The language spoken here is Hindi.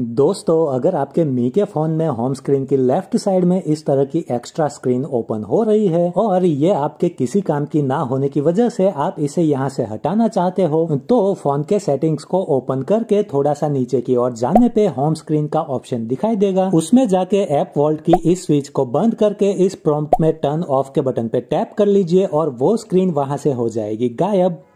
दोस्तों अगर आपके मी के फोन में होम स्क्रीन की लेफ्ट साइड में इस तरह की एक्स्ट्रा स्क्रीन ओपन हो रही है और ये आपके किसी काम की ना होने की वजह से आप इसे यहाँ से हटाना चाहते हो तो फोन के सेटिंग्स को ओपन करके थोड़ा सा नीचे की ओर जाने पे होम स्क्रीन का ऑप्शन दिखाई देगा उसमें जाके एप वॉल्ट की इस स्विच को बंद करके इस प्रॉम्प्ट में टर्न ऑफ के बटन पे टैप कर लीजिए और वो स्क्रीन वहाँ से हो जाएगी गायब